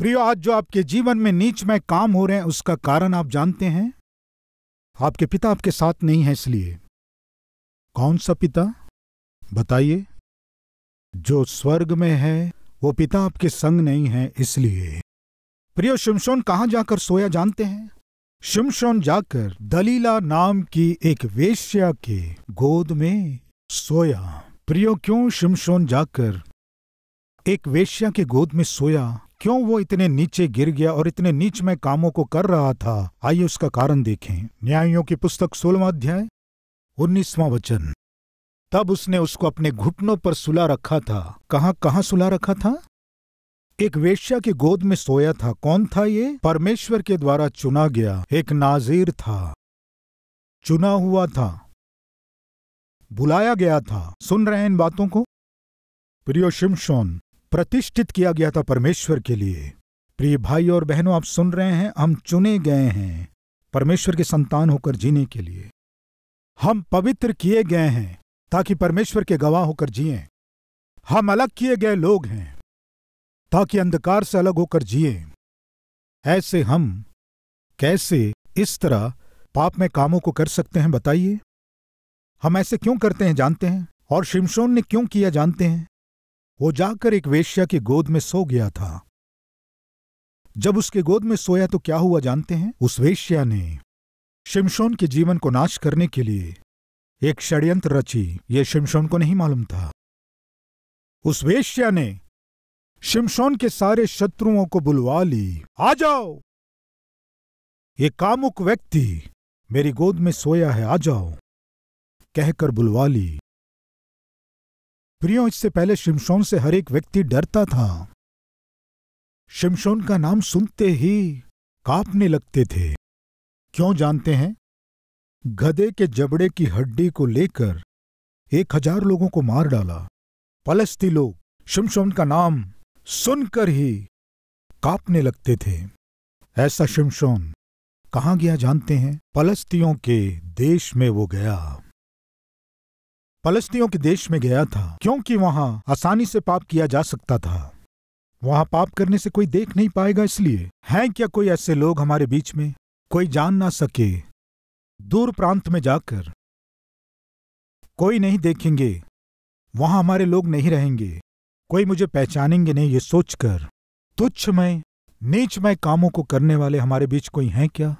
प्रियो आज जो आपके जीवन में नीच में काम हो रहे हैं उसका कारण आप जानते हैं आपके पिता आपके साथ नहीं है इसलिए कौन सा पिता बताइए जो स्वर्ग में है वो पिता आपके संग नहीं है इसलिए प्रियो शिमशोन कहां जाकर सोया जानते हैं शिमशोन जाकर दलीला नाम की एक वेश्या के गोद में सोया प्रियो क्यों शिमशोन जाकर एक वेश्या के गोद में सोया क्यों वो इतने नीचे गिर गया और इतने नीच में कामों को कर रहा था आइए उसका कारण देखें न्यायों की पुस्तक सोलवा अध्याय उन्नीसवां वचन तब उसने उसको अपने घुटनों पर सुला रखा था कहाँ कहाँ सुला रखा था एक वेश्या की गोद में सोया था कौन था ये परमेश्वर के द्वारा चुना गया एक नाजीर था चुना हुआ था बुलाया गया था सुन रहे हैं इन बातों को प्रियो शिमशोन प्रतिष्ठित किया गया था परमेश्वर के लिए प्रिय भाई और बहनों आप सुन रहे हैं हम चुने गए हैं परमेश्वर के संतान होकर जीने के लिए हम पवित्र किए गए हैं ताकि परमेश्वर के गवाह होकर जिए हम अलग किए गए लोग हैं ताकि अंधकार से अलग होकर जिए ऐसे हम कैसे इस तरह पाप में कामों को कर सकते हैं बताइए हम ऐसे क्यों करते हैं जानते हैं और शिमशोन ने क्यों किया जानते हैं वो जाकर एक वेश्या की गोद में सो गया था जब उसके गोद में सोया तो क्या हुआ जानते हैं उस वेश्या ने शिमशोन के जीवन को नाश करने के लिए एक षड्यंत्र रची ये शिमशोन को नहीं मालूम था उस वेश्या ने शिमशोन के सारे शत्रुओं को बुलवा ली आ जाओ ये कामुक व्यक्ति मेरी गोद में सोया है आ जाओ कहकर बुलवा ली प्रियो इससे पहले शिमशोन से हर एक व्यक्ति डरता था शिमशोन का नाम सुनते ही कांपने लगते थे क्यों जानते हैं गधे के जबड़े की हड्डी को लेकर एक हजार लोगों को मार डाला पलस्ती लोग शिमशोन का नाम सुनकर ही कांपने लगते थे ऐसा शिमशोन कहाँ गया जानते हैं पलस्तियों के देश में वो गया पलस्तियों के देश में गया था क्योंकि वहां आसानी से पाप किया जा सकता था वहां पाप करने से कोई देख नहीं पाएगा इसलिए हैं क्या कोई ऐसे लोग हमारे बीच में कोई जान ना सके दूर प्रांत में जाकर कोई नहीं देखेंगे वहां हमारे लोग नहीं रहेंगे कोई मुझे पहचानेंगे नहीं ये सोचकर तुच्छमय नीचमय कामों को करने वाले हमारे बीच कोई हैं क्या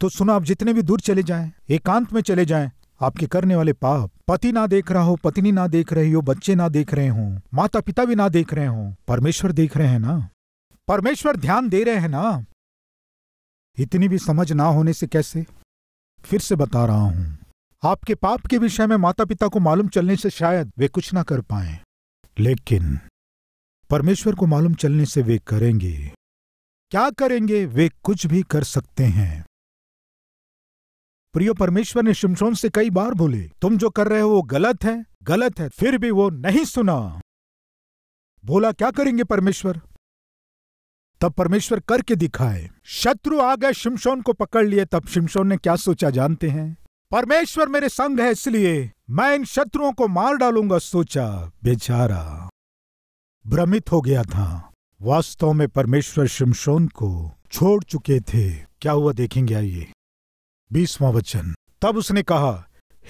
तो सुनो आप जितने भी दूर चले जाएं एकांत में चले जाएं आपके करने वाले पाप पति ना देख रहा हो पत्नी ना देख रही हो बच्चे ना देख रहे हो माता पिता भी ना देख रहे हो परमेश्वर देख रहे हैं ना परमेश्वर ध्यान दे रहे हैं ना इतनी भी समझ ना होने से कैसे फिर से बता रहा हूं आपके पाप के विषय में माता पिता को मालूम चलने से शायद वे कुछ ना कर पाए लेकिन परमेश्वर को मालूम चलने से वे करेंगे क्या करेंगे वे कुछ भी कर सकते हैं प्रियो परमेश्वर ने शिमशोन से कई बार बोले तुम जो कर रहे हो वो गलत है गलत है फिर भी वो नहीं सुना बोला क्या करेंगे परमेश्वर तब परमेश्वर करके दिखाए शत्रु आ गए शिमशोन को पकड़ लिए तब शिमशोन ने क्या सोचा जानते हैं परमेश्वर मेरे संग है इसलिए मैं इन शत्रुओं को मार डालूंगा सोचा बेचारा भ्रमित हो गया था वास्तव में परमेश्वर शिमशोन को छोड़ चुके थे क्या हुआ देखेंगे आइए बीसवा वचन तब उसने कहा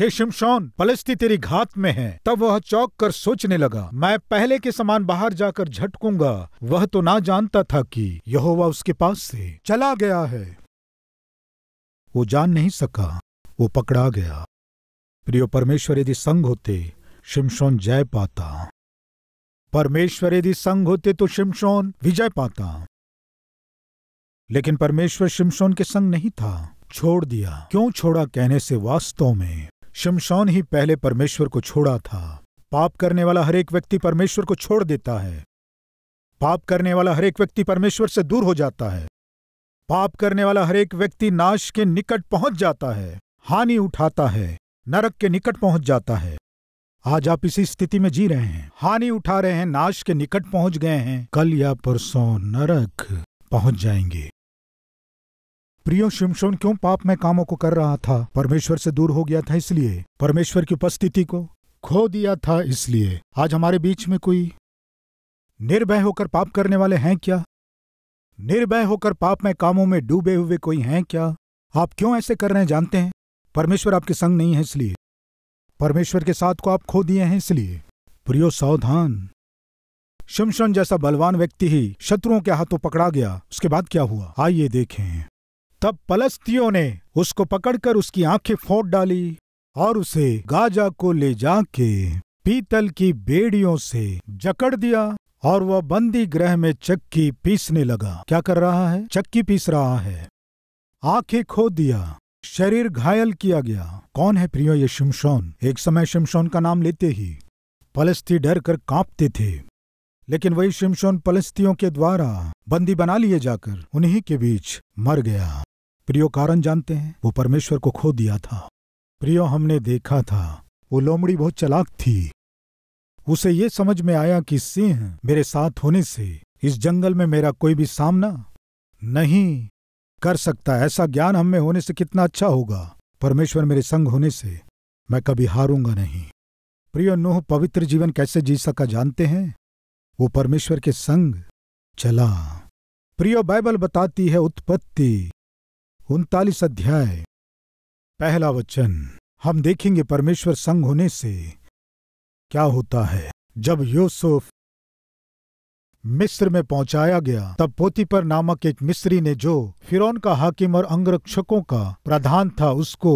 हे शिमशौन पलस्ती तेरी घात में है तब वह चौक कर सोचने लगा मैं पहले के समान बाहर जाकर झटकूंगा वह तो ना जानता था कि यहोवा उसके पास से चला गया है वो जान नहीं सका वो पकड़ा गया प्रियो परमेश्वर यदि संग होते शिमशोन जय पाता परमेश्वर यदि संग होते तो शिमशोन विजय पाता लेकिन परमेश्वर शिमशौन के संग नहीं था छोड़ दिया क्यों छोड़ा कहने से वास्तव में शमशान ही पहले परमेश्वर को छोड़ा था पाप करने वाला हर एक व्यक्ति परमेश्वर को छोड़ देता है पाप करने वाला हर एक व्यक्ति परमेश्वर से दूर हो जाता है पाप करने वाला हर एक व्यक्ति नाश के निकट पहुंच जाता है हानि उठाता है नरक के निकट पहुंच जाता है आज आप इसी स्थिति में जी रहे हैं हानि उठा रहे हैं नाश के निकट पहुंच गए हैं कल या परसों नरक पहुंच जाएंगे प्रियो शिमशोन क्यों पाप में कामों को कर रहा था परमेश्वर से दूर हो गया था इसलिए परमेश्वर की उपस्थिति को खो दिया था इसलिए आज हमारे बीच में कोई निर्भय होकर पाप करने वाले हैं क्या निर्भय होकर पाप में कामों में डूबे हुए कोई हैं क्या आप क्यों ऐसे कर रहे हैं जानते हैं परमेश्वर आपके संग नहीं है इसलिए परमेश्वर के साथ को आप खो दिए हैं इसलिए प्रियो सावधान शमशन जैसा बलवान व्यक्ति ही शत्रुओं के हाथों पकड़ा गया उसके बाद क्या हुआ आइए देखें तब पलस्तियों ने उसको पकड़कर उसकी आंखें फोड़ डाली और उसे गाजा को ले जाके पीतल की बेड़ियों से जकड़ दिया और वह बंदी ग्रह में चक्की पीसने लगा क्या कर रहा है चक्की पीस रहा है आंखें खो दिया शरीर घायल किया गया कौन है प्रियो ये शिमशोन एक समय शिमशोन का नाम लेते ही पलस्ती डर कर कांपते थे लेकिन वही शिमशोन पलस्तियों के द्वारा बंदी बना लिए जाकर उन्हीं के बीच मर गया प्रियो कारण जानते हैं वो परमेश्वर को खो दिया था प्रियो हमने देखा था वो लोमड़ी बहुत चलाक थी उसे ये समझ में आया कि सिंह मेरे साथ होने से इस जंगल में मेरा कोई भी सामना नहीं कर सकता ऐसा ज्ञान हम में होने से कितना अच्छा होगा परमेश्वर मेरे संग होने से मैं कभी हारूंगा नहीं प्रियो नोह पवित्र जीवन कैसे जी सका जानते हैं वो परमेश्वर के संग चला प्रियो बाइबल बताती है उत्पत्ति उनतालीस अध्याय पहला वचन हम देखेंगे परमेश्वर संग होने से क्या होता है जब यूसुफ मिस्र में पहुंचाया गया तब पोतीपर नामक एक मिस्री ने जो फिरौन का हाकिम और अंगरक्षकों का प्रधान था उसको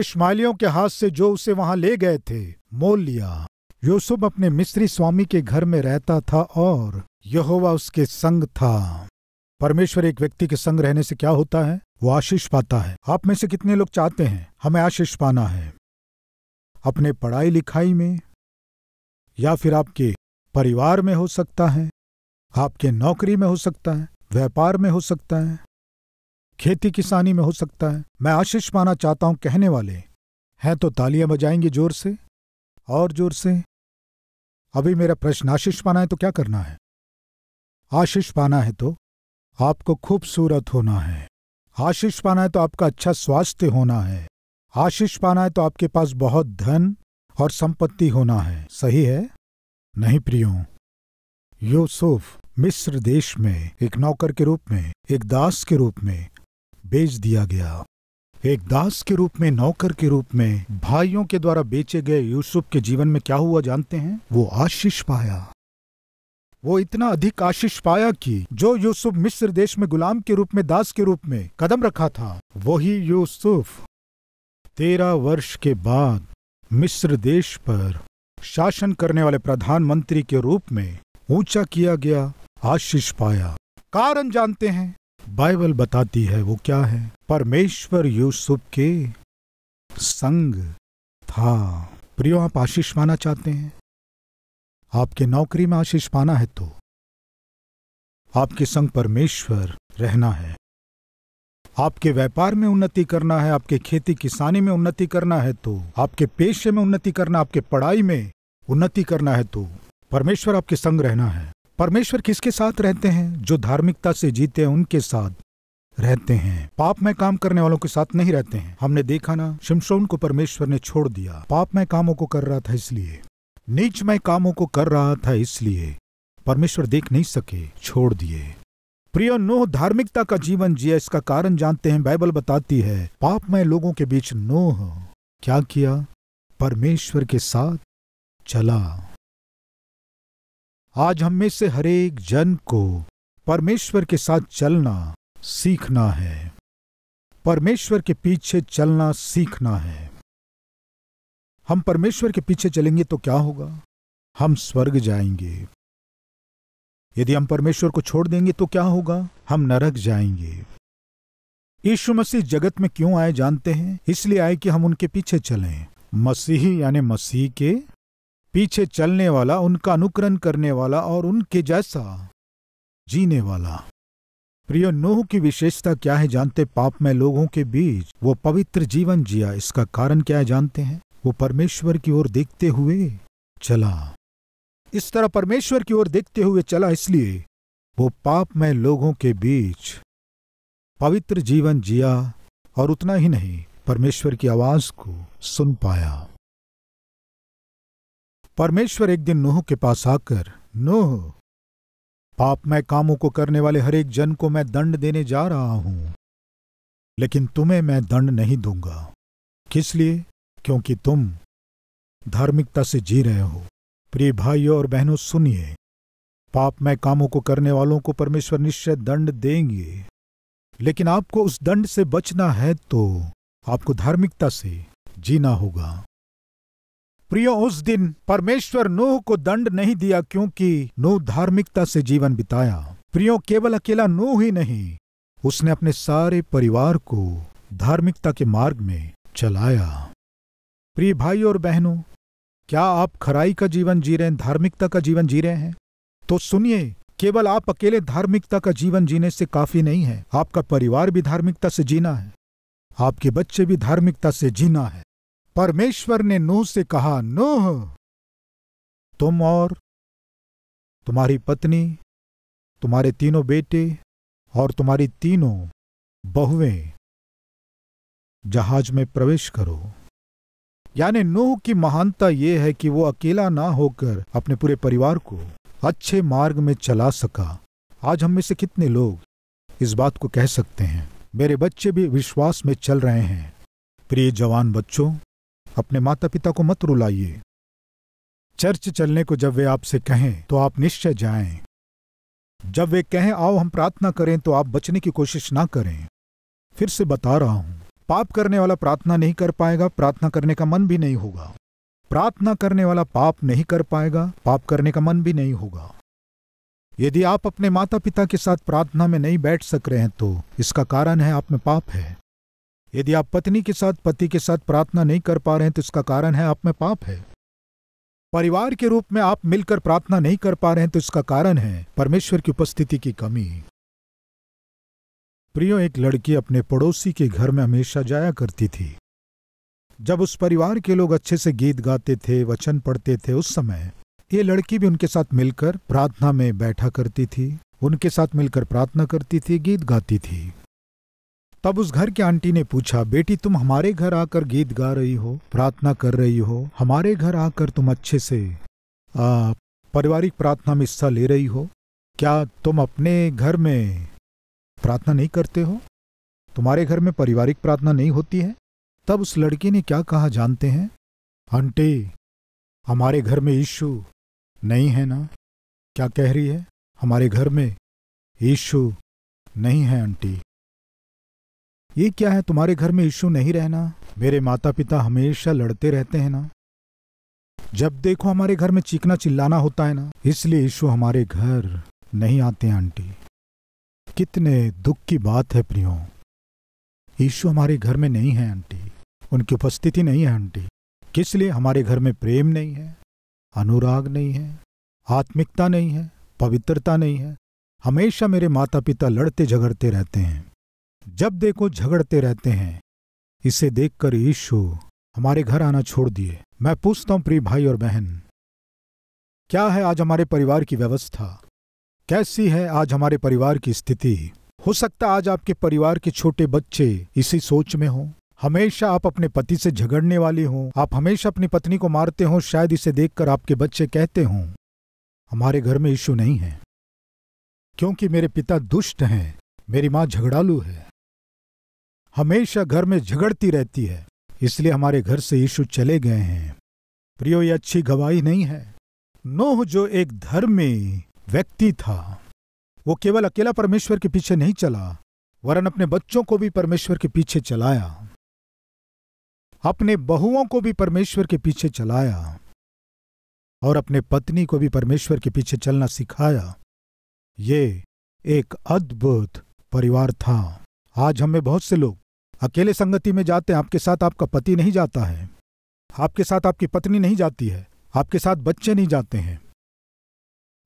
इश्मालियों के हाथ से जो उसे वहां ले गए थे मोल लिया यूसुफ अपने मिस्री स्वामी के घर में रहता था और यहोवा उसके संग था परमेश्वर एक व्यक्ति के संग रहने से क्या होता है वो आशीष पाता है आप में से कितने लोग चाहते हैं हमें आशीष पाना है अपने पढ़ाई लिखाई में या फिर आपके परिवार में हो सकता है आपके नौकरी में हो सकता है व्यापार में हो सकता है खेती किसानी में हो सकता है मैं आशीष पाना चाहता हूं कहने वाले हैं तो तालियां बजाएंगे जोर से और जोर से अभी मेरा प्रश्न आशीष पाना है तो क्या करना है आशीष पाना है तो आपको खूबसूरत होना है आशीष पाना है तो आपका अच्छा स्वास्थ्य होना है आशीष पाना है तो आपके पास बहुत धन और संपत्ति होना है सही है नहीं प्रियो यूसुफ मिस्र देश में एक नौकर के रूप में एक दास के रूप में बेच दिया गया एक दास के रूप में नौकर के रूप में भाइयों के द्वारा बेचे गए यूसुफ के जीवन में क्या हुआ जानते हैं वो आशीष पाया वो इतना अधिक आशीष पाया कि जो यूसुफ मिस्र देश में गुलाम के रूप में दास के रूप में कदम रखा था वही यूसुफ तेरह वर्ष के बाद मिस्र देश पर शासन करने वाले प्रधानमंत्री के रूप में ऊंचा किया गया आशीष पाया कारण जानते हैं बाइबल बताती है वो क्या है परमेश्वर यूसुफ के संग था प्रियो आप आशीष माना चाहते हैं आपके नौकरी में आशीष पाना है तो आपके संग परमेश्वर रहना है आपके व्यापार में उन्नति करना है आपके खेती किसानी में उन्नति करना है तो आपके पेशे में उन्नति करना आपके पढ़ाई में उन्नति करना है तो परमेश्वर आपके संग रहना है परमेश्वर किसके साथ रहते हैं जो धार्मिकता से जीते हैं उनके साथ रहते हैं पाप में काम करने वालों के साथ नहीं रहते हैं हमने देखा ना शिमशोन को परमेश्वर ने छोड़ दिया पाप में कामों को कर रहा था इसलिए नीच मैं कामों को कर रहा था इसलिए परमेश्वर देख नहीं सके छोड़ दिए प्रियो नोह धार्मिकता का जीवन जिया इसका कारण जानते हैं बाइबल बताती है पाप में लोगों के बीच नोह क्या किया परमेश्वर के साथ चला आज हम में से हरेक जन को परमेश्वर के साथ चलना सीखना है परमेश्वर के पीछे चलना सीखना है हम परमेश्वर के पीछे चलेंगे तो क्या होगा हम स्वर्ग जाएंगे यदि हम परमेश्वर को छोड़ देंगे तो क्या होगा हम नरक जाएंगे यीशु मसीह जगत में क्यों आए जानते हैं इसलिए आए कि हम उनके पीछे चलें मसीही यानी मसीह के पीछे चलने वाला उनका अनुकरण करने वाला और उनके जैसा जीने वाला प्रिय नोह की विशेषता क्या है जानते पाप में लोगों के बीच वो पवित्र जीवन जिया इसका कारण क्या है जानते हैं वो परमेश्वर की ओर देखते हुए चला इस तरह परमेश्वर की ओर देखते हुए चला इसलिए वो पापमय लोगों के बीच पवित्र जीवन जिया और उतना ही नहीं परमेश्वर की आवाज को सुन पाया परमेश्वर एक दिन नोह के पास आकर नोह पापमय कामों को करने वाले हर एक जन को मैं दंड देने जा रहा हूं लेकिन तुम्हें मैं दंड नहीं दूंगा किस लिए क्योंकि तुम धार्मिकता से जी रहे हो प्रिय भाइयों और बहनों सुनिए पाप में कामों को करने वालों को परमेश्वर निश्चय दंड देंगे लेकिन आपको उस दंड से बचना है तो आपको धार्मिकता से जीना होगा प्रियो उस दिन परमेश्वर नूह को दंड नहीं दिया क्योंकि नूह धार्मिकता से जीवन बिताया प्रियो केवल अकेला नूह ही नहीं उसने अपने सारे परिवार को धार्मिकता के मार्ग में चलाया प्रिय भाई और बहनों क्या आप खराई का जीवन जी रहे हैं धार्मिकता का जीवन जी रहे हैं तो सुनिए केवल आप अकेले धार्मिकता का जीवन जीने से काफी नहीं है आपका परिवार भी धार्मिकता से जीना है आपके बच्चे भी धार्मिकता से जीना है परमेश्वर ने नूह से कहा नूह तुम और तुम्हारी पत्नी तुम्हारे तीनों बेटे और तुम्हारी तीनों बहुएं जहाज में प्रवेश करो यानी नूह की महानता ये है कि वो अकेला ना होकर अपने पूरे परिवार को अच्छे मार्ग में चला सका आज हम में से कितने लोग इस बात को कह सकते हैं मेरे बच्चे भी विश्वास में चल रहे हैं प्रिय जवान बच्चों अपने माता पिता को मत रुलाइए चर्च चलने को जब वे आपसे कहें तो आप निश्चय जाएं। जब वे कहें आओ हम प्रार्थना करें तो आप बचने की कोशिश ना करें फिर से बता रहा हूं पाप करने वाला प्रार्थना नहीं कर पाएगा प्रार्थना करने का मन भी नहीं होगा प्रार्थना करने वाला पाप नहीं कर पाएगा पाप करने का मन भी नहीं होगा यदि आप अपने माता पिता के साथ प्रार्थना में नहीं बैठ सक रहे हैं तो इसका कारण है आप में पाप है यदि आप पत्नी के साथ पति के साथ प्रार्थना नहीं कर पा रहे हैं तो इसका कारण है आप में पाप है परिवार के रूप में आप मिलकर प्रार्थना नहीं कर पा रहे हैं तो इसका कारण है परमेश्वर की उपस्थिति की कमी प्रियो एक लड़की अपने पड़ोसी के घर में हमेशा जाया करती थी जब उस परिवार के लोग अच्छे से गीत गाते थे वचन पढ़ते थे उस समय ये लड़की भी उनके साथ मिलकर प्रार्थना में बैठा करती थी उनके साथ मिलकर प्रार्थना करती थी गीत गाती थी तब उस घर की आंटी ने पूछा बेटी तुम हमारे घर आकर गीत गा रही हो प्रार्थना कर रही हो हमारे घर आकर तुम अच्छे से पारिवारिक प्रार्थना में हिस्सा ले रही हो क्या तुम अपने घर में प्रार्थना नहीं करते हो तुम्हारे घर में पारिवारिक प्रार्थना नहीं होती है तब उस लड़के ने क्या कहा जानते हैं आंटी हमारे घर में यीशु नहीं है ना क्या कह रही है हमारे घर में यीशु नहीं है आंटी ये क्या है तुम्हारे घर में यीशु नहीं रहना मेरे माता पिता हमेशा लड़ते रहते हैं ना जब देखो हमारे घर में चीखना चिल्लाना होता है ना इसलिए यीशु हमारे घर नहीं आते आंटी कितने दुख की बात है प्रियो यीशु हमारे घर में नहीं है आंटी उनकी उपस्थिति नहीं है आंटी किस लिए हमारे घर में प्रेम नहीं है अनुराग नहीं है आत्मिकता नहीं है पवित्रता नहीं है हमेशा मेरे माता पिता लड़ते झगड़ते रहते हैं जब देखो झगड़ते रहते हैं इसे देखकर यीशु हमारे घर आना छोड़ दिए मैं पूछता हूं प्रिय भाई और बहन क्या है आज हमारे परिवार की व्यवस्था कैसी है आज हमारे परिवार की स्थिति हो सकता आज आपके परिवार के छोटे बच्चे इसी सोच में हों हमेशा आप अपने पति से झगड़ने वाले हों आप हमेशा अपनी पत्नी को मारते हों शायद इसे देखकर आपके बच्चे कहते हों हमारे घर में इश्यू नहीं है क्योंकि मेरे पिता दुष्ट हैं मेरी माँ झगड़ालू है हमेशा घर में झगड़ती रहती है इसलिए हमारे घर से यीशु चले गए हैं प्रियो ये अच्छी गवाही नहीं है नोह जो एक धर्म में व्यक्ति था वो केवल अकेला परमेश्वर के पीछे नहीं चला वरन अपने बच्चों को भी परमेश्वर के पीछे चलाया अपने बहुओं को भी परमेश्वर के पीछे चलाया और अपने पत्नी को भी परमेश्वर के पीछे चलना सिखाया ये एक अद्भुत परिवार था आज हमें बहुत से लोग अकेले संगति में जाते हैं आपके साथ आपका पति नहीं जाता है आपके साथ आपकी पत्नी नहीं जाती है आपके साथ बच्चे नहीं जाते हैं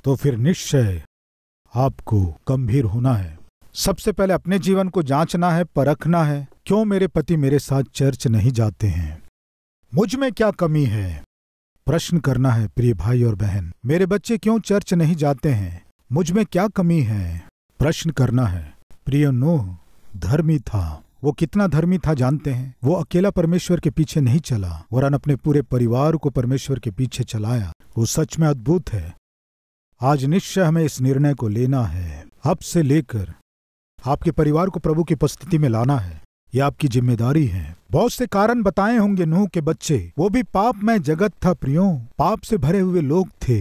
तो फिर निश्चय आपको गंभीर होना है सबसे पहले अपने जीवन को जांचना है परखना है क्यों मेरे पति मेरे साथ चर्च नहीं जाते हैं मुझ में क्या कमी है प्रश्न करना है प्रिय भाई और बहन मेरे बच्चे क्यों चर्च नहीं जाते हैं मुझ में क्या कमी है प्रश्न करना है प्रिय नोह धर्मी था वो कितना धर्मी था जानते हैं वो अकेला परमेश्वर के पीछे नहीं चला वरन अपने पूरे परिवार को परमेश्वर के पीछे चलाया वो सच में अद्भुत है आज निश्चय हमें इस निर्णय को लेना है अब से लेकर आपके परिवार को प्रभु की उपस्थिति में लाना है यह आपकी जिम्मेदारी है बहुत से कारण बताए होंगे नूह के बच्चे वो भी पाप में जगत था प्रियो पाप से भरे हुए लोग थे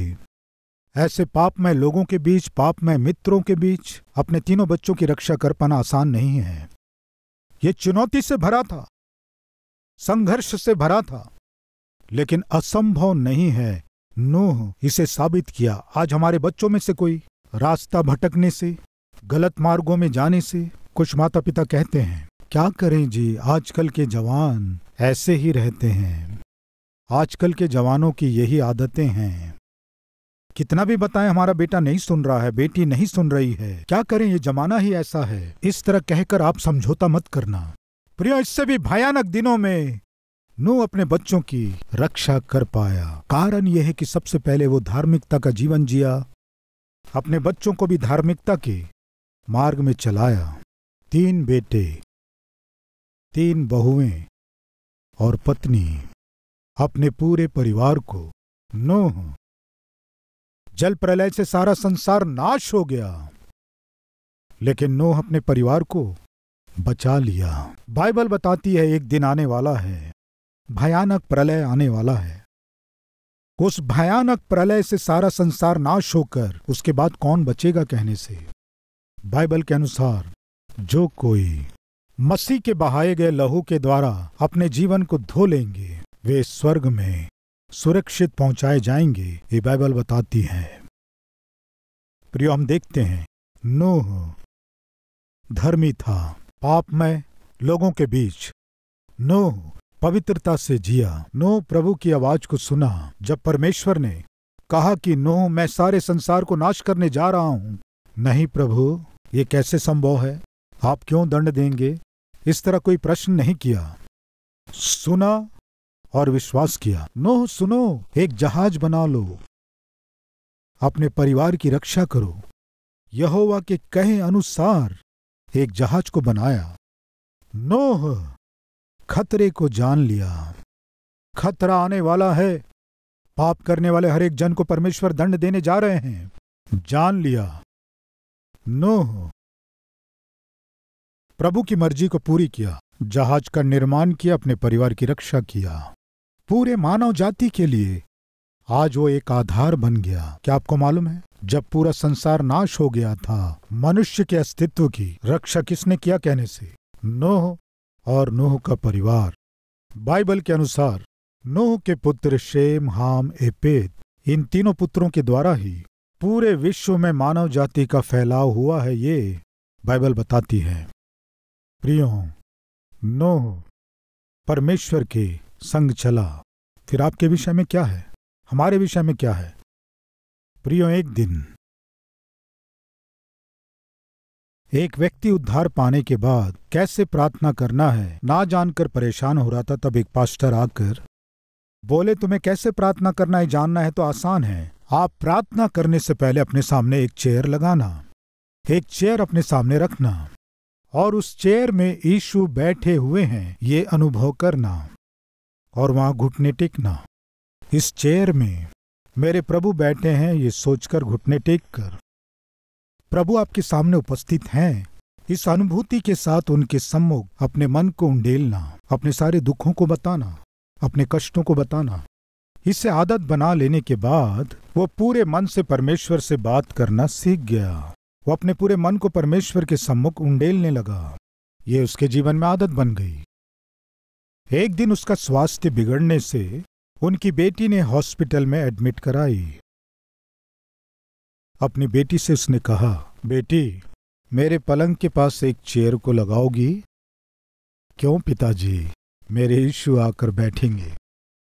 ऐसे पाप में लोगों के बीच पाप में मित्रों के बीच अपने तीनों बच्चों की रक्षा कर पाना आसान नहीं है ये चुनौती से भरा था संघर्ष से भरा था लेकिन असंभव नहीं है नूह इसे साबित किया आज हमारे बच्चों में से कोई रास्ता भटकने से गलत मार्गों में जाने से कुछ माता पिता कहते हैं क्या करें जी आजकल के जवान ऐसे ही रहते हैं आजकल के जवानों की यही आदतें हैं कितना भी बताएं हमारा बेटा नहीं सुन रहा है बेटी नहीं सुन रही है क्या करें ये जमाना ही ऐसा है इस तरह कहकर आप समझौता मत करना प्रियो इससे भी भयानक दिनों में नो अपने बच्चों की रक्षा कर पाया कारण यह है कि सबसे पहले वो धार्मिकता का जीवन जिया अपने बच्चों को भी धार्मिकता के मार्ग में चलाया तीन बेटे तीन बहुएं और पत्नी अपने पूरे परिवार को नोह जल प्रलय से सारा संसार नाश हो गया लेकिन नोह अपने परिवार को बचा लिया बाइबल बताती है एक दिन आने वाला है भयानक प्रलय आने वाला है उस भयानक प्रलय से सारा संसार नाश होकर उसके बाद कौन बचेगा कहने से बाइबल के अनुसार जो कोई मसीह के बहाए गए लहू के द्वारा अपने जीवन को धो लेंगे वे स्वर्ग में सुरक्षित पहुंचाए जाएंगे ये बाइबल बताती है प्रियो हम देखते हैं नोह धर्मी था पाप में लोगों के बीच नोह पवित्रता से जिया नो प्रभु की आवाज को सुना जब परमेश्वर ने कहा कि नो मैं सारे संसार को नाश करने जा रहा हूं नहीं प्रभु ये कैसे संभव है आप क्यों दंड देंगे इस तरह कोई प्रश्न नहीं किया सुना और विश्वास किया नो सुनो एक जहाज बना लो अपने परिवार की रक्षा करो यहोवा के कहे अनुसार एक जहाज को बनाया नोह खतरे को जान लिया खतरा आने वाला है पाप करने वाले हर एक जन को परमेश्वर दंड देने जा रहे हैं जान लिया नो प्रभु की मर्जी को पूरी किया जहाज का निर्माण किया अपने परिवार की रक्षा किया पूरे मानव जाति के लिए आज वो एक आधार बन गया क्या आपको मालूम है जब पूरा संसार नाश हो गया था मनुष्य के अस्तित्व की रक्षा किसने किया कहने से नो और नूह का परिवार बाइबल के अनुसार नूह के पुत्र शेम हाम एपेद इन तीनों पुत्रों के द्वारा ही पूरे विश्व में मानव जाति का फैलाव हुआ है ये बाइबल बताती है प्रियो नोह परमेश्वर के संग चला फिर आपके विषय में क्या है हमारे विषय में क्या है प्रियो एक दिन एक व्यक्ति उद्धार पाने के बाद कैसे प्रार्थना करना है ना जानकर परेशान हो रहा था तब एक पास्टर आकर बोले तुम्हें कैसे प्रार्थना करना है जानना है तो आसान है आप प्रार्थना करने से पहले अपने सामने एक चेयर लगाना एक चेयर अपने सामने रखना और उस चेयर में यीशु बैठे हुए हैं ये अनुभव करना और वहां घुटने टेकना इस चेयर में मेरे प्रभु बैठे हैं ये सोचकर घुटने टेक कर प्रभु आपके सामने उपस्थित हैं इस अनुभूति के साथ उनके सम्मुख अपने मन को उंडेलना अपने सारे दुखों को बताना अपने कष्टों को बताना इसे आदत बना लेने के बाद वो पूरे मन से परमेश्वर से बात करना सीख गया वो अपने पूरे मन को परमेश्वर के सम्मुख उंडेलने लगा ये उसके जीवन में आदत बन गई एक दिन उसका स्वास्थ्य बिगड़ने से उनकी बेटी ने हॉस्पिटल में एडमिट कराई अपनी बेटी से उसने कहा बेटी मेरे पलंग के पास एक चेयर को लगाओगी क्यों पिताजी मेरे यीशु आकर बैठेंगे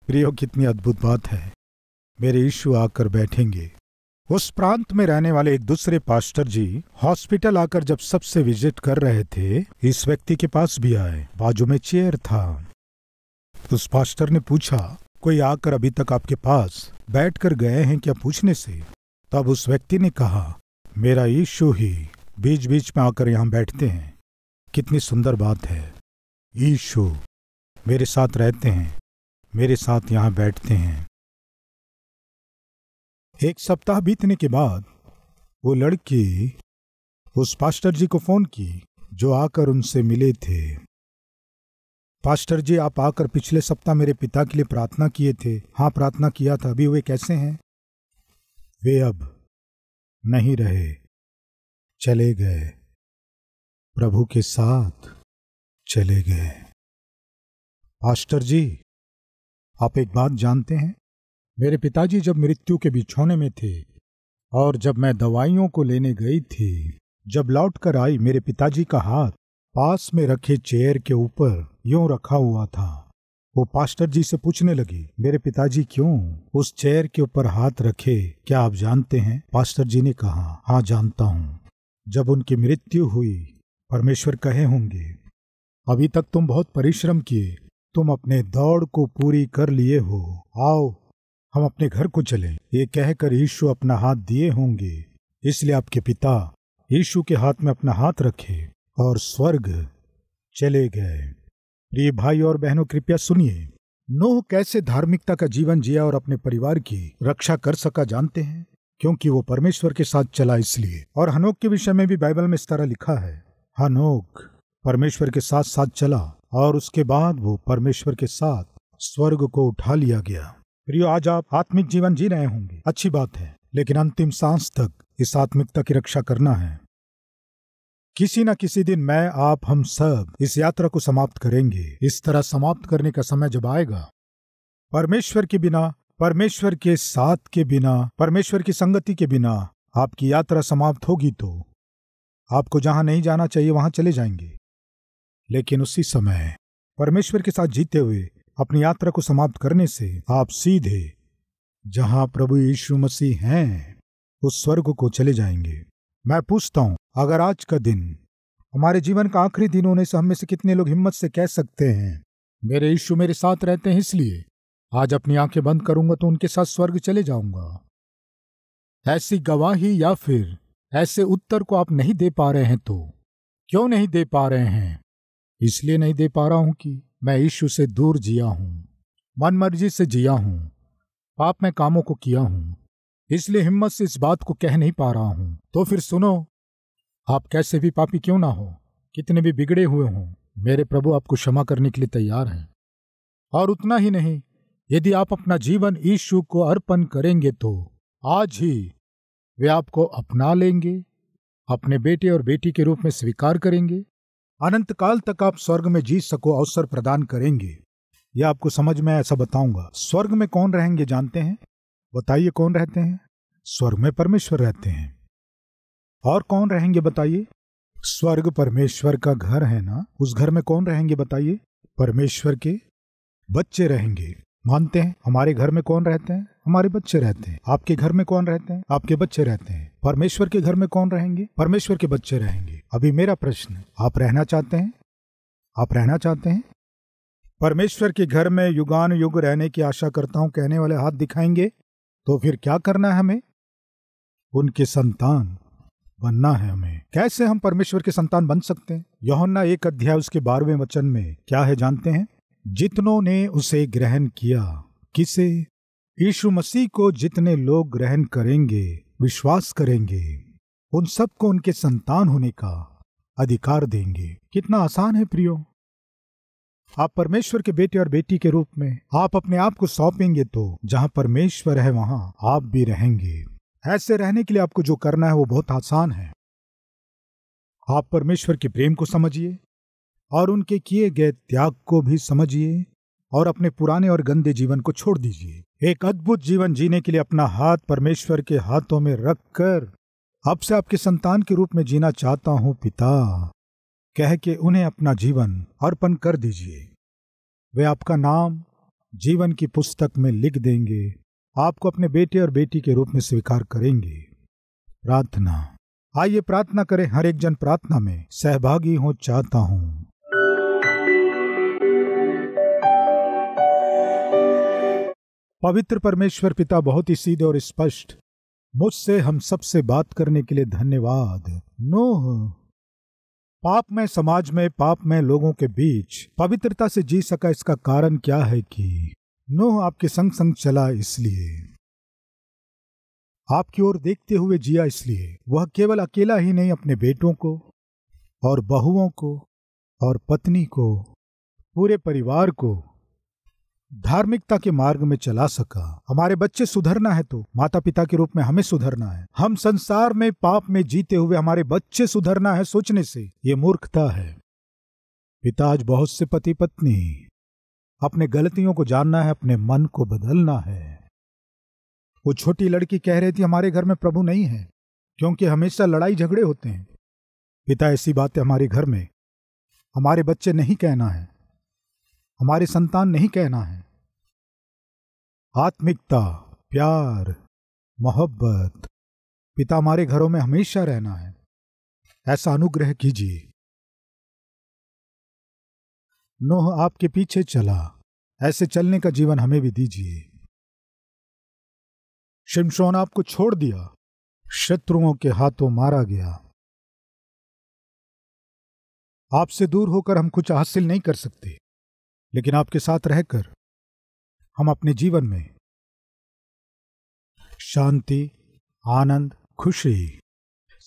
प्रियो कितनी अद्भुत बात है मेरे यीशु आकर बैठेंगे उस प्रांत में रहने वाले एक दूसरे पास्टर जी हॉस्पिटल आकर जब सबसे विजिट कर रहे थे इस व्यक्ति के पास भी आए बाजू में चेयर था उस पास्टर ने पूछा कोई आकर अभी तक आपके पास बैठ कर गए हैं क्या पूछने से तब उस व्यक्ति ने कहा मेरा यीशु ही बीच बीच में आकर यहां बैठते हैं कितनी सुंदर बात है यीशु मेरे साथ रहते हैं मेरे साथ यहाँ बैठते हैं एक सप्ताह बीतने के बाद वो लड़की उस पास्टर जी को फोन की जो आकर उनसे मिले थे पास्टर जी आप आकर पिछले सप्ताह मेरे पिता के लिए प्रार्थना किए थे हाँ प्रार्थना किया था अभी वे कैसे हैं वे अब नहीं रहे चले गए प्रभु के साथ चले गए पास्टर जी आप एक बात जानते हैं मेरे पिताजी जब मृत्यु के बिछोने में थे और जब मैं दवाइयों को लेने गई थी जब लौट कर आई मेरे पिताजी का हाथ पास में रखे चेयर के ऊपर यूं रखा हुआ था वो पास्टर जी से पूछने लगी मेरे पिताजी क्यों उस चेयर के ऊपर हाथ रखे क्या आप जानते हैं पास्टर जी ने कहा हाँ जानता हूं जब उनकी मृत्यु हुई परमेश्वर कहे होंगे अभी तक तुम बहुत परिश्रम किए तुम अपने दौड़ को पूरी कर लिए हो आओ हम अपने घर को चले ये कहकर यीशु अपना हाथ दिए होंगे इसलिए आपके पिता यीशु के हाथ में अपना हाथ रखे और स्वर्ग चले गए प्रिय भाई और बहनों कृपया सुनिए नोह कैसे धार्मिकता का जीवन जिया और अपने परिवार की रक्षा कर सका जानते हैं क्योंकि वो परमेश्वर के साथ चला इसलिए और हनोक के विषय में भी बाइबल में इस तरह लिखा है हनोक परमेश्वर के साथ साथ चला और उसके बाद वो परमेश्वर के साथ स्वर्ग को उठा लिया गया प्रियो आज आप आत्मिक जीवन जी रहे होंगे अच्छी बात है लेकिन अंतिम सांस तक इस आत्मिकता की रक्षा करना है किसी न किसी दिन मैं आप हम सब इस यात्रा को समाप्त करेंगे इस तरह समाप्त करने का समय जब आएगा परमेश्वर के बिना परमेश्वर के साथ के बिना परमेश्वर की संगति के बिना आपकी यात्रा समाप्त होगी तो आपको जहां नहीं जाना चाहिए वहां चले जाएंगे लेकिन उसी समय परमेश्वर के साथ जीते हुए अपनी यात्रा को समाप्त करने से आप सीधे जहां प्रभु यीशु मसीह हैं उस स्वर्ग को चले जाएंगे मैं पूछता हूं अगर आज का दिन हमारे जीवन का आखिरी दिन होने से हम में से कितने लोग हिम्मत से कह सकते हैं मेरे यीशु मेरे साथ रहते हैं इसलिए आज अपनी आंखें बंद करूंगा तो उनके साथ स्वर्ग चले जाऊंगा ऐसी गवाही या फिर ऐसे उत्तर को आप नहीं दे पा रहे हैं तो क्यों नहीं दे पा रहे हैं इसलिए नहीं दे पा रहा हूं कि मैं यीशु से दूर जिया हूं मन मर्जी से जिया हूं पाप में कामों को किया हूं इसलिए हिम्मत से इस बात को कह नहीं पा रहा हूं तो फिर सुनो आप कैसे भी पापी क्यों ना हो कितने भी बिगड़े हुए हों मेरे प्रभु आपको क्षमा करने के लिए तैयार हैं और उतना ही नहीं यदि आप अपना जीवन ईशु को अर्पण करेंगे तो आज ही वे आपको अपना लेंगे अपने बेटे और बेटी के रूप में स्वीकार करेंगे अनंत काल तक आप स्वर्ग में जी सको अवसर प्रदान करेंगे यह आपको समझ में ऐसा बताऊंगा स्वर्ग में कौन रहेंगे जानते हैं बताइए कौन रहते हैं स्वर्ग में परमेश्वर रहते हैं और कौन रहेंगे बताइए स्वर्ग परमेश्वर का घर है ना उस घर में कौन रहेंगे बताइए परमेश्वर के बच्चे रहेंगे मानते हैं हमारे घर में कौन रहते हैं हमारे बच्चे रहते हैं आपके घर में कौन रहते हैं आपके बच्चे रहते हैं परमेश्वर के घर में कौन रहेंगे परमेश्वर के बच्चे रहेंगे अभी मेरा प्रश्न आप रहना चाहते हैं आप रहना चाहते हैं परमेश्वर के घर में युगान युग रहने की आशा करता हूं कहने वाले हाथ दिखाएंगे तो फिर क्या करना है हमें उनके संतान बनना है हमें कैसे हम परमेश्वर के संतान बन सकते हैं यौहन्ना एक अध्याय उसके बारहवें वचन में क्या है जानते हैं जितनों ने उसे ग्रहण किया किसे यीशु मसीह को जितने लोग ग्रहण करेंगे विश्वास करेंगे उन सबको उनके संतान होने का अधिकार देंगे कितना आसान है प्रियो आप परमेश्वर के बेटे और बेटी के रूप में आप अपने आप को सौंपेंगे तो जहाँ परमेश्वर है वहाँ आप भी रहेंगे हैज से रहने के लिए आपको जो करना है वो बहुत आसान है आप परमेश्वर के प्रेम को समझिए और उनके किए गए त्याग को भी समझिए और अपने पुराने और गंदे जीवन को छोड़ दीजिए एक अद्भुत जीवन जीने के लिए अपना हाथ परमेश्वर के हाथों में रखकर अब से आपके संतान के रूप में जीना चाहता हूं पिता कह के उन्हें अपना जीवन अर्पण कर दीजिए वे आपका नाम जीवन की पुस्तक में लिख देंगे आपको अपने बेटे और बेटी के रूप में स्वीकार करेंगे प्रार्थना आइए प्रार्थना करें हर एक जन प्रार्थना में सहभागी हो चाहता हूं पवित्र परमेश्वर पिता बहुत ही सीधे और स्पष्ट मुझसे हम सबसे बात करने के लिए धन्यवाद नो पाप में समाज में पाप में लोगों के बीच पवित्रता से जी सका इसका कारण क्या है कि नोह आपके संग संग चला इसलिए आपकी ओर देखते हुए जिया इसलिए वह केवल अकेला ही नहीं अपने बेटों को और बहुओं को और पत्नी को पूरे परिवार को धार्मिकता के मार्ग में चला सका हमारे बच्चे सुधरना है तो माता पिता के रूप में हमें सुधरना है हम संसार में पाप में जीते हुए हमारे बच्चे सुधरना है सोचने से ये मूर्खता है पिता आज बहुत से पति पत्नी अपने गलतियों को जानना है अपने मन को बदलना है वो छोटी लड़की कह रही थी हमारे घर में प्रभु नहीं है क्योंकि हमेशा लड़ाई झगड़े होते हैं पिता ऐसी बातें हमारे घर में हमारे बच्चे नहीं कहना है हमारे संतान नहीं कहना है आत्मिकता प्यार मोहब्बत पिता हमारे घरों में हमेशा रहना है ऐसा अनुग्रह कीजिए नोह आपके पीछे चला ऐसे चलने का जीवन हमें भी दीजिए शिमशोन आपको छोड़ दिया शत्रुओं के हाथों मारा गया आपसे दूर होकर हम कुछ हासिल नहीं कर सकते लेकिन आपके साथ रहकर हम अपने जीवन में शांति आनंद खुशी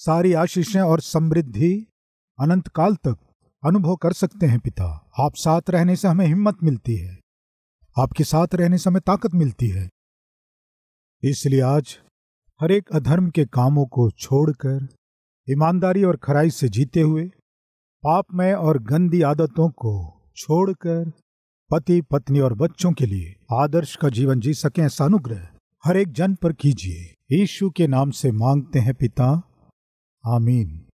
सारी आशीषें और समृद्धि अनंत काल तक अनुभव कर सकते हैं पिता आप साथ रहने से हमें हिम्मत मिलती है आपके साथ रहने से हमें ताकत मिलती है इसलिए आज हर एक अधर्म के कामों को छोड़कर ईमानदारी और खराई से जीते हुए पापमय और गंदी आदतों को छोड़कर पति पत्नी और बच्चों के लिए आदर्श का जीवन जी सकें ऐसा अनुग्रह हर एक जन पर कीजिए यीशु के नाम से मांगते हैं पिता आमीन